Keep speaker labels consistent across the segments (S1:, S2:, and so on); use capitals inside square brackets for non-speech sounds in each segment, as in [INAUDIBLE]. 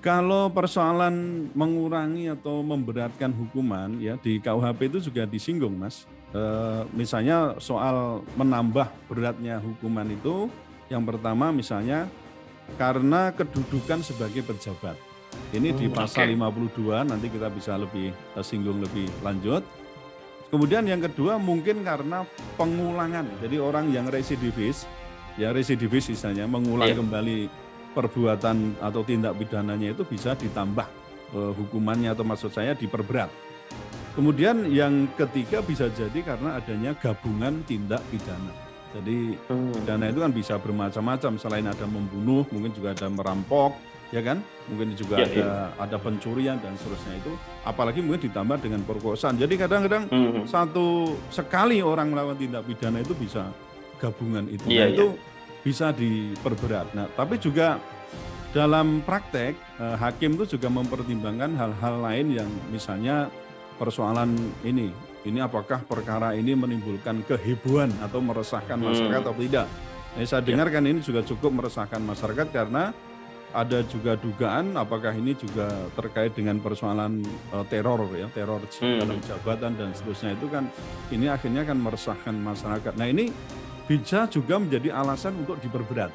S1: Kalau persoalan mengurangi atau memberatkan hukuman ya di KUHP itu juga disinggung, Mas. E, misalnya soal menambah beratnya hukuman itu, yang pertama misalnya karena kedudukan sebagai pejabat. Ini di hmm, pasal 52 nanti kita bisa lebih eh, singgung lebih lanjut. Kemudian yang kedua mungkin karena pengulangan. Jadi orang yang residivis, ya residivis misalnya mengulang iya. kembali perbuatan atau tindak pidananya itu bisa ditambah eh, hukumannya atau maksud saya diperberat. Kemudian yang ketiga bisa jadi karena adanya gabungan tindak pidana. Jadi hmm. pidana itu kan bisa bermacam-macam selain ada membunuh, mungkin juga ada merampok, ya kan? Mungkin juga ya, ada ya. ada pencurian dan seterusnya itu. Apalagi mungkin ditambah dengan perkosaan. Jadi kadang-kadang hmm. hmm. satu sekali orang melakukan tindak pidana itu bisa gabungan itu. Ya, nah, itu iya bisa diperberat. Nah, tapi juga dalam praktek eh, hakim itu juga mempertimbangkan hal-hal lain yang misalnya persoalan ini, ini apakah perkara ini menimbulkan kehebohan atau meresahkan hmm. masyarakat hmm. atau tidak. Nah, saya ya. dengarkan ini juga cukup meresahkan masyarakat karena ada juga dugaan apakah ini juga terkait dengan persoalan uh, teror ya teror dalam hmm. jabatan dan seterusnya itu kan ini akhirnya akan meresahkan masyarakat. Nah ini bisa juga menjadi alasan untuk diperberat.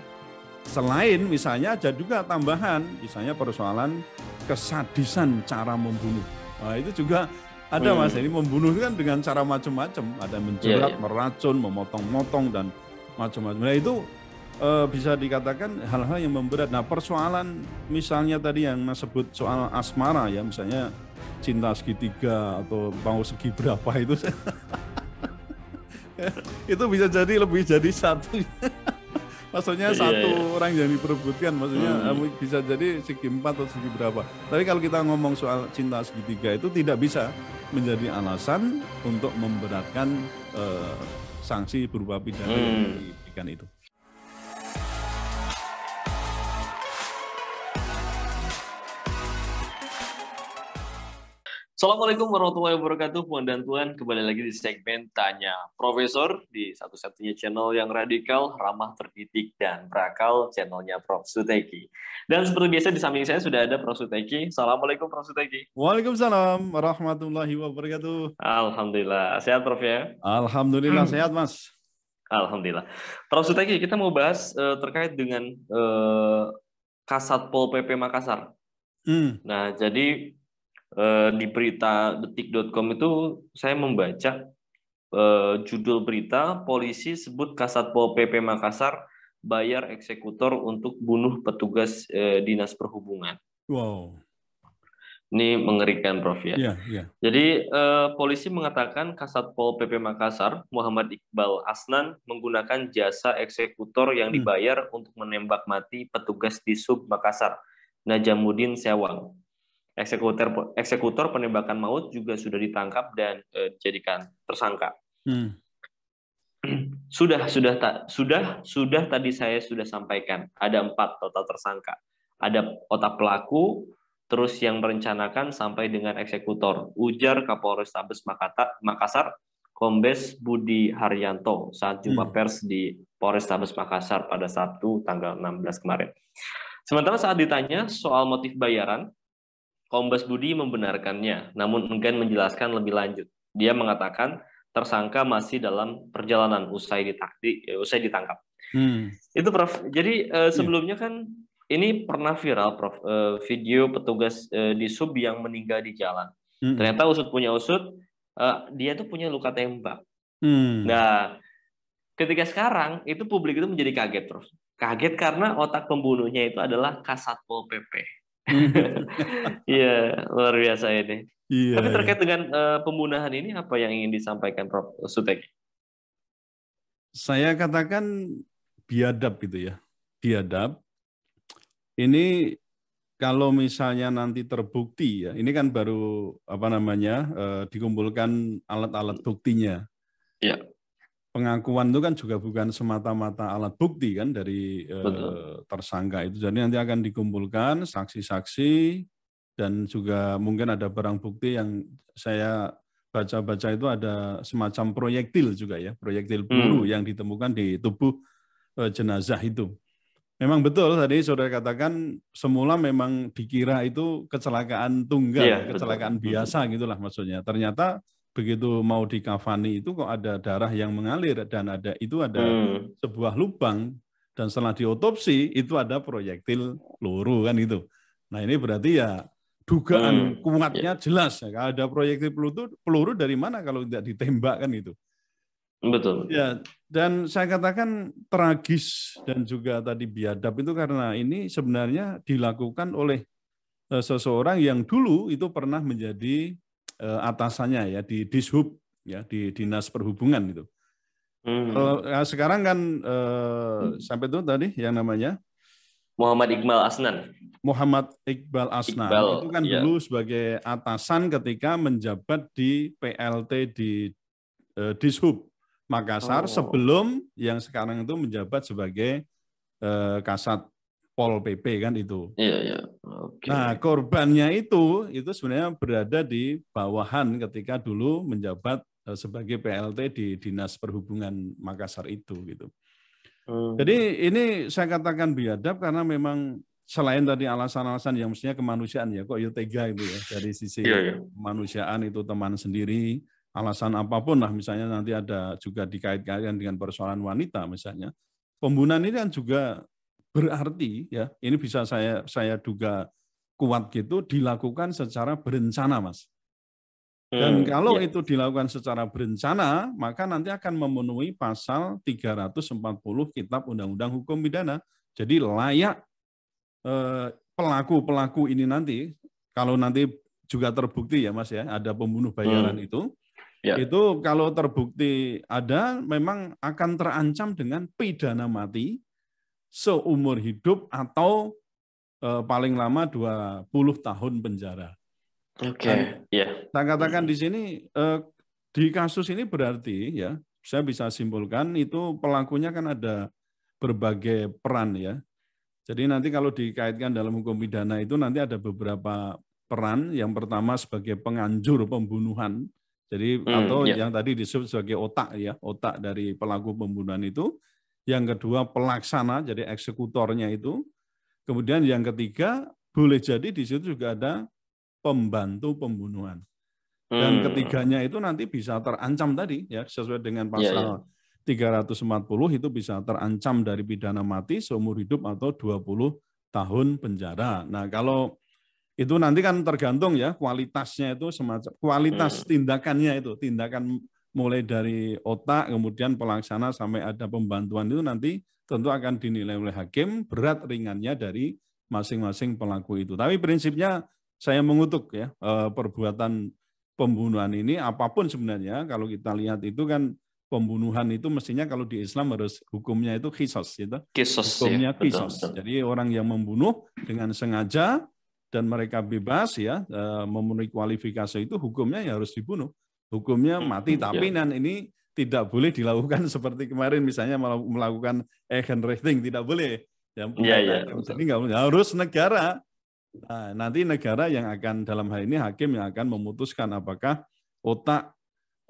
S1: Selain misalnya ada juga tambahan, misalnya persoalan kesadisan cara membunuh. Nah, itu juga ada hmm. mas, ini membunuh kan dengan cara macam-macam, ada menjerat, yeah, yeah. meracun, memotong-motong dan macam-macam. Nah itu e, bisa dikatakan hal-hal yang memberat. Nah persoalan misalnya tadi yang mas sebut soal asmara ya, misalnya cinta segitiga atau mau segi berapa itu [LAUGHS] [LAUGHS] itu bisa jadi lebih jadi satu [LAUGHS] maksudnya yeah, satu yeah. orang yang diperebutkan maksudnya hmm. Eh, bisa jadi segi empat atau segi berapa tapi kalau kita ngomong soal cinta segitiga itu tidak bisa menjadi alasan untuk memberatkan uh, sanksi berupa pidana hmm. yang
S2: diberikan itu Assalamualaikum warahmatullahi wabarakatuh, Puan dan Tuan. Kembali lagi di segmen Tanya Profesor di satu-satunya channel yang radikal, ramah terdidik, dan berakal, channelnya Prof. Suteki. Dan seperti biasa di samping saya sudah ada Prof. Suteki. Assalamualaikum Prof. Suteki.
S1: Waalaikumsalam warahmatullahi
S2: wabarakatuh. Alhamdulillah. Sehat Prof ya? Alhamdulillah, hmm. sehat Mas. Alhamdulillah. Prof. Suteki, kita mau bahas uh, terkait dengan uh, Pol PP Makassar. Hmm. Nah, jadi Eh, di berita detik.com itu saya membaca eh, judul berita polisi sebut Kasat Pol PP Makassar bayar eksekutor untuk bunuh petugas eh, dinas perhubungan. Wow. Ini mengerikan, Prof. Ya. Yeah, yeah. Jadi eh, polisi mengatakan Kasat Pol PP Makassar Muhammad Iqbal Asnan menggunakan jasa eksekutor yang hmm. dibayar hmm. untuk menembak mati petugas di Sub Makassar Najamuddin Sewang. Eksekutor eksekutor penembakan maut juga sudah ditangkap dan eh, dijadikan tersangka. Hmm. [CLEARS THROAT] Sudah sudah tak sudah sudah tadi saya sudah sampaikan ada empat total tersangka. Ada otak pelaku, terus yang merencanakan sampai dengan eksekutor. Ujar Kapolres Tabes Makassar, Kombes Budi Haryanto saat jumpa hmm. pers di Polres Tabes Makassar pada Sabtu tanggal 16 kemarin. Sementara saat ditanya soal motif bayaran, Kombes Budi membenarkannya, namun enggan menjelaskan lebih lanjut. Dia mengatakan tersangka masih dalam perjalanan usai eh, usai ditangkap. Hmm. Itu Prof. Jadi uh, sebelumnya kan ini pernah viral Prof uh, video petugas uh, di sub yang meninggal di jalan. Hmm. Ternyata usut punya usut uh, dia tuh punya luka tembak. Hmm. Nah, ketika sekarang itu publik itu menjadi kaget Prof. Kaget karena otak pembunuhnya itu adalah Kasatpol PP. [LAUGHS] Iya, luar biasa ini. Iya. Tapi iya. terkait iya. dengan uh, eh, pembunuhan ini apa yang ingin disampaikan Prof Sutek?
S1: Saya katakan biadab gitu ya. Biadab. Ini kalau misalnya nanti terbukti ya, ini kan baru apa namanya uh, dikumpulkan alat-alat buktinya. Iya pengakuan itu kan juga bukan semata-mata alat bukti kan dari eh, tersangka itu. Jadi nanti akan dikumpulkan saksi-saksi dan juga mungkin ada barang bukti yang saya baca-baca itu ada semacam proyektil juga ya, proyektil hmm. peluru hmm. yang ditemukan di tubuh eh, jenazah itu. Memang betul tadi saudara katakan semula memang dikira itu kecelakaan tunggal, iya, kecelakaan betul. Hmm. biasa gitulah maksudnya. Ternyata begitu mau dikafani itu kok ada darah yang mengalir dan ada itu ada hmm. sebuah lubang dan setelah diotopsi itu ada proyektil peluru kan itu. Nah ini berarti ya
S2: dugaan hmm.
S1: kuatnya ya. jelas ya. ada proyektil peluru peluru dari mana kalau tidak ditembak kan itu. Betul. Ya dan saya katakan tragis dan juga tadi biadab itu karena ini sebenarnya dilakukan oleh eh, seseorang yang dulu itu pernah menjadi Eh, atasannya ya di dishub ya di dinas perhubungan itu. Hmm. nah, sekarang kan eh, hmm. sampai itu tadi yang namanya
S2: Muhammad Iqbal Asnan.
S1: Muhammad Iqbal Asnan Iqbal, itu kan dulu iya. dulu sebagai atasan ketika menjabat di PLT di eh, Dishub Makassar oh. sebelum yang sekarang itu menjabat sebagai eh, Kasat Pol PP kan itu. Iya, iya. Okay. Nah, korbannya itu itu sebenarnya berada di bawahan ketika dulu menjabat e, sebagai PLT di Dinas Perhubungan Makassar itu gitu. Hmm. Jadi ini saya katakan biadab karena memang selain tadi alasan-alasan yang mestinya kemanusiaan ya kok ya tega itu ya dari sisi yeah, yeah. kemanusiaan itu teman sendiri alasan apapun lah misalnya nanti ada juga dikait-kaitkan dengan persoalan wanita misalnya pembunuhan ini kan juga berarti ya ini bisa saya saya duga kuat gitu dilakukan secara berencana mas dan hmm, kalau ya. itu dilakukan secara berencana maka nanti akan memenuhi pasal 340 kitab undang-undang hukum pidana jadi layak eh, pelaku pelaku ini nanti kalau nanti juga terbukti ya mas ya ada pembunuh bayaran hmm. itu ya. itu kalau terbukti ada memang akan terancam dengan pidana mati seumur hidup atau eh, paling lama 20 tahun penjara. Oke, okay. ya. Yeah. Saya katakan di sini eh, di kasus ini berarti ya, saya bisa simpulkan itu pelakunya kan ada berbagai peran ya. Jadi nanti kalau dikaitkan dalam hukum pidana itu nanti ada beberapa peran. Yang pertama sebagai penganjur pembunuhan. Jadi mm, atau yeah. yang tadi disebut sebagai otak ya, otak dari pelaku pembunuhan itu yang kedua pelaksana jadi eksekutornya itu, kemudian yang ketiga boleh jadi di situ juga ada pembantu pembunuhan. Dan hmm. ketiganya itu nanti bisa terancam tadi ya sesuai dengan iya, pasal yeah, yeah. 340 itu bisa terancam dari pidana mati seumur hidup atau 20 tahun penjara. Nah, kalau itu nanti kan tergantung ya kualitasnya itu semacam kualitas hmm. tindakannya itu tindakan mulai dari otak kemudian pelaksana sampai ada pembantuan itu nanti tentu akan dinilai oleh hakim berat ringannya dari masing-masing pelaku itu. Tapi prinsipnya saya mengutuk ya eh, perbuatan pembunuhan ini apapun sebenarnya kalau kita lihat itu kan pembunuhan itu mestinya kalau di Islam harus hukumnya itu kisos gitu. Kisos, ya. hukumnya ya, kisos. Betul, betul. Jadi orang yang membunuh dengan sengaja dan mereka bebas ya eh, memenuhi kualifikasi itu hukumnya ya harus dibunuh hukumnya hmm, mati. Hmm, tapi ya. nan ini tidak boleh dilakukan [LAUGHS] seperti kemarin misalnya melakukan agent rating tidak boleh. Ya, ya, ya, jadi nggak boleh. Harus negara. Nah, nanti negara yang akan dalam hal ini hakim yang akan memutuskan apakah otak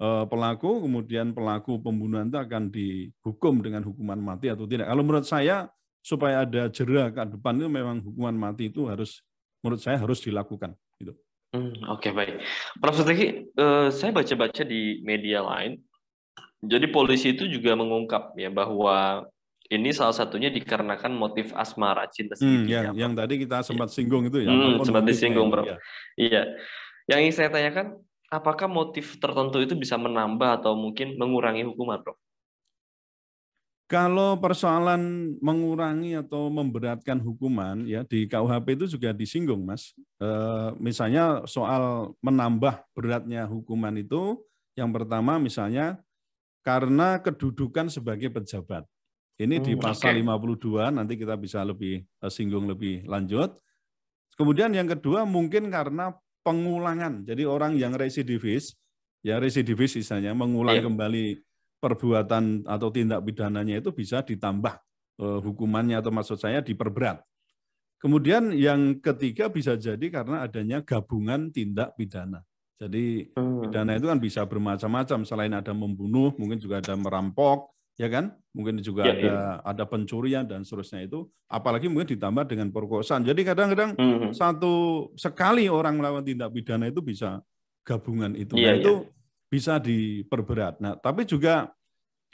S1: eh, pelaku, kemudian pelaku pembunuhan itu akan dihukum dengan hukuman mati atau tidak. Kalau menurut saya, supaya ada jera ke depan itu memang hukuman mati itu harus, menurut saya harus dilakukan. Gitu. Hmm,
S2: Oke okay, baik, Prof. Lagi, eh, saya baca-baca di media lain, jadi polisi itu juga mengungkap ya bahwa ini salah satunya dikarenakan motif asmara cinta hmm,
S1: ya, yang tadi kita iya. sempat ya. singgung itu ya, hmm, sempat disinggung, Prof. Iya.
S2: iya, yang ingin saya tanyakan, apakah motif tertentu itu bisa menambah atau mungkin mengurangi hukuman, Prof?
S1: Kalau persoalan mengurangi atau memberatkan hukuman ya di KUHP itu juga disinggung, Mas. E, misalnya soal menambah beratnya hukuman itu, yang pertama misalnya karena kedudukan sebagai pejabat. Ini di hmm, pasal 52 nanti kita bisa lebih eh, singgung lebih lanjut. Kemudian yang kedua mungkin karena pengulangan. Jadi orang yang residivis, ya residivis misalnya mengulang iya. kembali perbuatan atau tindak pidananya itu bisa ditambah eh, hukumannya atau maksud saya diperberat. Kemudian yang ketiga bisa jadi karena adanya gabungan tindak pidana. Jadi hmm. pidana itu kan bisa bermacam-macam selain ada membunuh, mungkin juga ada merampok, ya kan? Mungkin juga ya, ada ya. ada pencurian dan seterusnya itu, apalagi mungkin ditambah dengan perkosaan. Jadi kadang-kadang hmm. satu sekali orang melakukan tindak pidana itu bisa gabungan itu. Ya, nah, itu iya bisa diperberat. Nah, tapi juga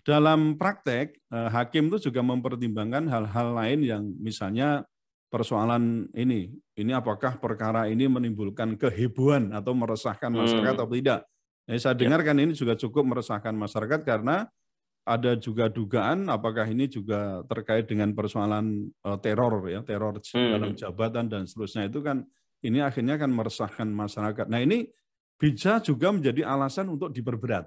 S1: dalam praktek eh, hakim itu juga mempertimbangkan hal-hal lain yang misalnya persoalan ini, ini apakah perkara ini menimbulkan kehebohan atau meresahkan masyarakat hmm. atau tidak. Nah, saya ya. dengarkan ya. ini juga cukup meresahkan masyarakat karena ada juga dugaan apakah ini juga terkait dengan persoalan uh, teror ya teror hmm. dalam jabatan dan seterusnya itu kan ini akhirnya akan meresahkan masyarakat. Nah ini bisa juga menjadi alasan untuk diperberat.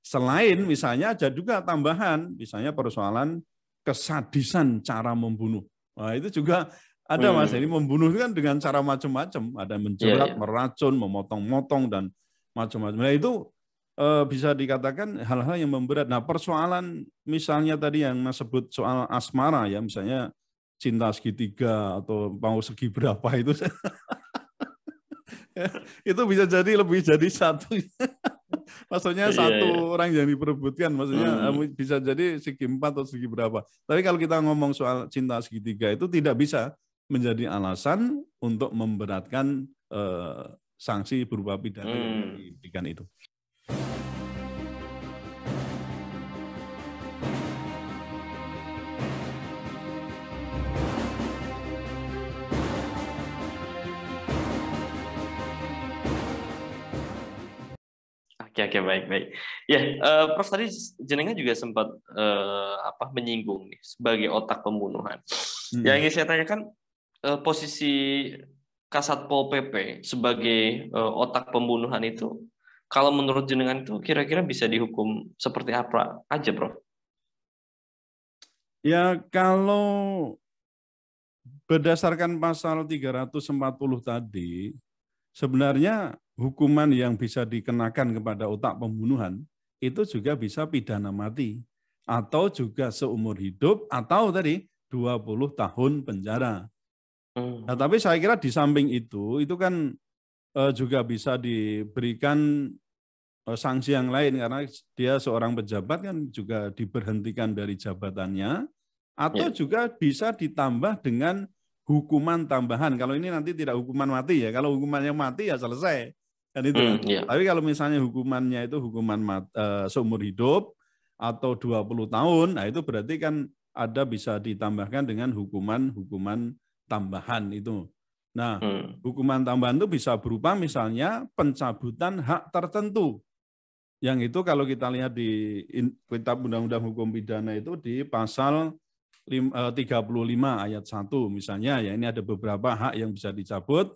S1: Selain misalnya ada juga tambahan, misalnya persoalan kesadisan cara membunuh. Nah, itu juga ada hmm. mas, ini membunuh kan dengan cara macam-macam, ada menjerat, yeah, yeah. meracun, memotong-motong dan macam-macam. Nah itu e, bisa dikatakan hal-hal yang memberat. Nah persoalan misalnya tadi yang mas sebut soal asmara ya, misalnya cinta segitiga atau mau segi berapa itu [LAUGHS] [LAUGHS] itu bisa jadi lebih jadi satu. [LAUGHS] maksudnya iya, satu iya. orang yang diperebutkan, maksudnya hmm. Eh, bisa jadi segi empat atau segi berapa. Tapi kalau kita ngomong soal cinta segitiga itu tidak bisa menjadi alasan untuk memberatkan uh, sanksi berupa pidana hmm. yang diberikan itu.
S2: Oke oke baik baik. Ya, uh, Prof tadi jenengan juga sempat uh, apa menyinggung nih sebagai otak pembunuhan. Hmm. Yang ingin saya tanyakan uh, posisi Kasatpol PP sebagai uh, otak pembunuhan itu kalau menurut jenengan itu kira-kira bisa dihukum seperti apa aja, Prof?
S1: Ya, kalau berdasarkan pasal 340 tadi, sebenarnya hukuman yang bisa dikenakan kepada otak pembunuhan itu juga bisa pidana mati atau juga seumur hidup atau tadi 20 tahun penjara. Hmm. Nah, tapi saya kira di samping itu itu kan eh, juga bisa diberikan eh, sanksi yang lain karena dia seorang pejabat kan juga diberhentikan dari jabatannya atau ya. juga bisa ditambah dengan hukuman tambahan. Kalau ini nanti tidak hukuman mati ya. Kalau hukumannya mati ya selesai kan itu. Hmm, kan. yeah. Tapi kalau misalnya hukumannya itu hukuman mat, uh, seumur hidup atau 20 tahun, nah itu berarti kan ada bisa ditambahkan dengan hukuman-hukuman tambahan itu. Nah, hmm. hukuman tambahan itu bisa berupa misalnya pencabutan hak tertentu. Yang itu kalau kita lihat di kitab Undang-Undang Hukum Pidana itu di pasal 35 eh, ayat 1 misalnya ya ini ada beberapa hak yang bisa dicabut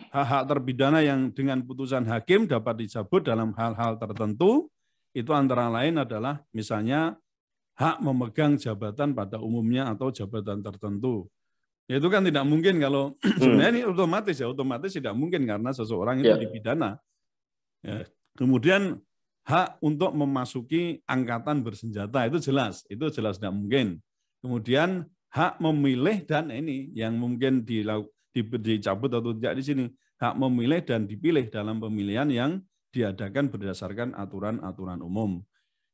S1: hak-hak terpidana yang dengan putusan hakim dapat dicabut dalam hal-hal tertentu, itu antara lain adalah misalnya hak memegang jabatan pada umumnya atau jabatan tertentu. Ya itu kan tidak mungkin kalau hmm. [CLEARS THROAT] sebenarnya ini otomatis ya, otomatis tidak mungkin karena seseorang itu yeah. dipidana. Ya. Kemudian hak untuk memasuki angkatan bersenjata itu jelas, itu jelas tidak mungkin. Kemudian hak memilih dan ini yang mungkin dilakukan dicabut atau tidak di sini. Hak memilih dan dipilih dalam pemilihan yang diadakan berdasarkan aturan-aturan umum.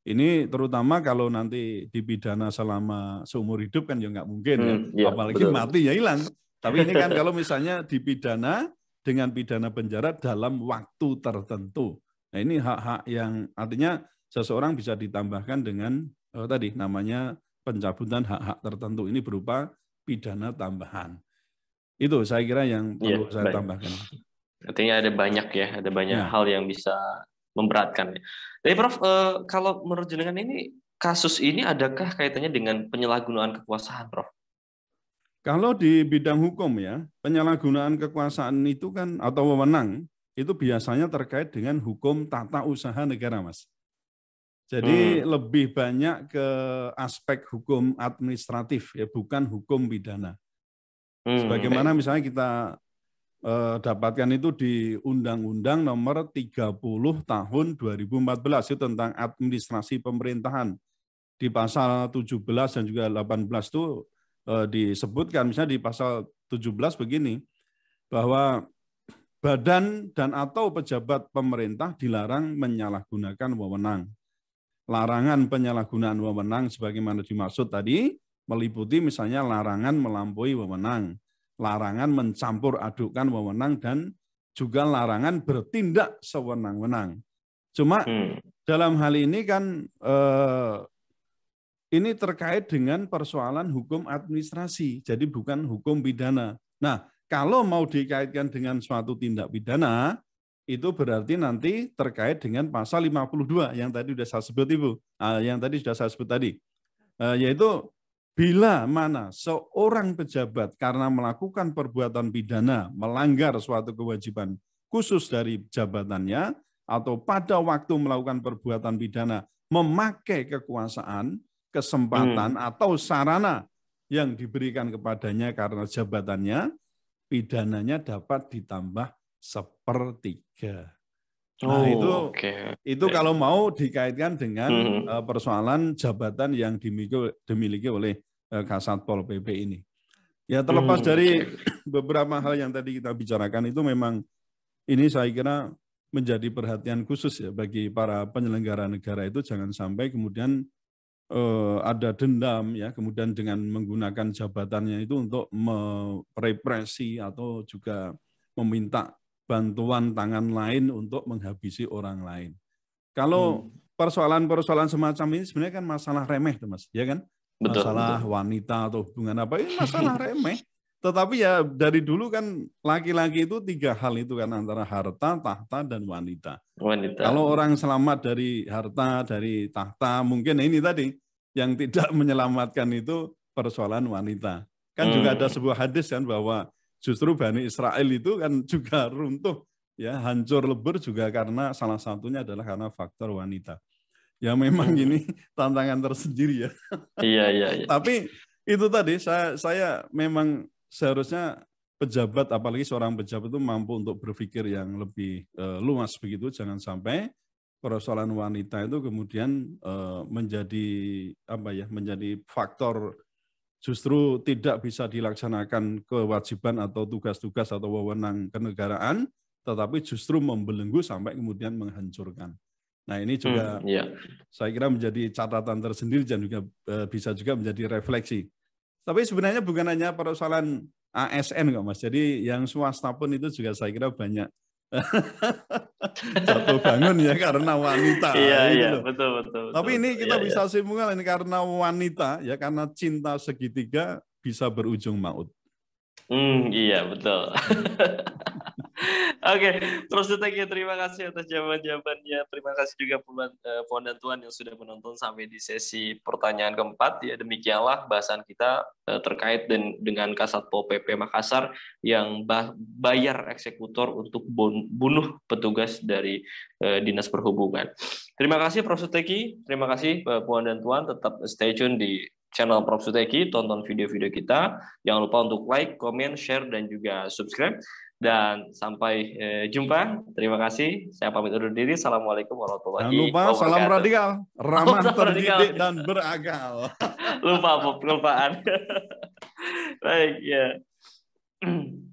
S1: Ini terutama kalau nanti dipidana selama seumur hidup kan ya nggak mungkin ya. hmm, ya. Apalagi betul. mati ya hilang. Tapi ini kan [LAUGHS] kalau misalnya dipidana dengan pidana penjara dalam waktu tertentu. Nah ini hak-hak yang artinya seseorang bisa ditambahkan dengan oh, tadi namanya pencabutan hak-hak tertentu. Ini berupa pidana tambahan. Itu saya kira yang perlu ya, saya baik. tambahkan.
S2: Artinya ada banyak ya, ada banyak ya. hal yang bisa memberatkan. Jadi ya. Prof, eh, kalau menurut jenengan ini kasus ini adakah kaitannya dengan penyalahgunaan kekuasaan, Prof?
S1: Kalau di bidang hukum ya, penyalahgunaan kekuasaan itu kan atau wewenang itu biasanya terkait dengan hukum tata usaha negara, Mas. Jadi hmm. lebih banyak ke aspek hukum administratif ya, bukan hukum pidana. Hmm. Sebagaimana misalnya kita uh, dapatkan itu di Undang-Undang Nomor 30 Tahun 2014 itu tentang administrasi pemerintahan di pasal 17 dan juga 18 itu uh, disebutkan misalnya di pasal 17 begini bahwa badan dan atau pejabat pemerintah dilarang menyalahgunakan wewenang. Larangan penyalahgunaan wewenang sebagaimana dimaksud tadi meliputi misalnya larangan melampaui wewenang, larangan mencampur adukkan wewenang dan juga larangan bertindak sewenang-wenang. Cuma hmm. dalam hal ini kan eh, ini terkait dengan persoalan hukum administrasi, jadi bukan hukum pidana. Nah, kalau mau dikaitkan dengan suatu tindak pidana, itu berarti nanti terkait dengan pasal 52 yang tadi sudah saya sebut Ibu, ah, yang tadi sudah saya sebut tadi. Eh, yaitu Bila mana seorang pejabat karena melakukan perbuatan pidana melanggar suatu kewajiban khusus dari jabatannya atau pada waktu melakukan perbuatan pidana memakai kekuasaan, kesempatan hmm. atau sarana yang diberikan kepadanya karena jabatannya, pidananya dapat ditambah sepertiga. Nah, oh, itu okay. itu kalau mau dikaitkan dengan mm hmm. Eh, persoalan jabatan yang dimiliki, dimiliki oleh eh, Kasatpol PP ini. Ya terlepas mm hmm. dari [CLEARS THROAT] beberapa hal yang tadi kita bicarakan itu memang ini saya kira menjadi perhatian khusus ya bagi para penyelenggara negara itu jangan sampai kemudian uh, ada dendam ya kemudian dengan menggunakan jabatannya itu untuk merepresi atau juga meminta bantuan tangan lain untuk menghabisi orang lain. Kalau hmm. persoalan-persoalan semacam ini sebenarnya kan masalah remeh, tuh, Mas, ya kan? Betul, masalah betul. wanita atau hubungan apa ini masalah [LAUGHS] remeh. Tetapi ya dari dulu kan laki-laki itu tiga hal itu kan antara harta, tahta dan wanita. Wanita. Kalau orang selamat dari harta, dari tahta, mungkin ini tadi yang tidak [LAUGHS] menyelamatkan itu persoalan wanita. Kan hmm. juga ada sebuah hadis kan bahwa Justru Bani Israel itu kan juga [LAUGHS] runtuh ya hancur lebur juga karena salah satunya adalah karena faktor wanita. Ya memang hmm. ini [LAUGHS] tantangan tersendiri ya. [LAUGHS] Iya iya. iya. Tapi itu tadi saya saya memang seharusnya pejabat apalagi seorang pejabat itu mampu untuk berpikir yang lebih e, luas begitu jangan sampai persoalan wanita itu kemudian e, menjadi apa ya menjadi faktor justru tidak bisa dilaksanakan kewajiban atau tugas-tugas atau wewenang kenegaraan, tetapi justru membelenggu sampai kemudian menghancurkan. Nah ini juga hmm, yeah. saya kira menjadi catatan tersendiri dan juga eh, bisa juga menjadi refleksi. Tapi sebenarnya bukan hanya persoalan ASN kok mas. Jadi yang swasta pun itu juga saya kira banyak satu [LAUGHS] bangun ya karena wanita. Iya, gitu iya, betul,
S2: betul, betul. Tapi ini kita iya, bisa iya.
S1: simpulkan ini karena wanita ya karena cinta segitiga bisa berujung maut.
S2: Hmm, iya betul. [LAUGHS] Oke, terus ya terima kasih atas jawaban-jawabannya. Terima kasih juga Puan, eh, Puan dan Tuan yang sudah menonton sampai di sesi pertanyaan keempat. Ya demikianlah bahasan kita eh, terkait den dengan Pol PP Makassar yang bayar eksekutor untuk bunuh petugas dari eh, Dinas Perhubungan. Terima kasih Prof Suteki, terima kasih Puan dan Tuan tetap stay tune di channel Prof Suteki, tonton video-video kita. Jangan lupa untuk like, comment, share dan juga subscribe dan sampai eh, jumpa. Terima kasih. Saya pamit undur diri. Assalamualaikum warahmatullahi wabarakatuh. Jangan lupa salam radikal, ramah oh, terdidik dan
S1: beragal.
S2: [LAUGHS] Lupa kelupaan. [LAUGHS] Baik ya. [CLEARS THROAT]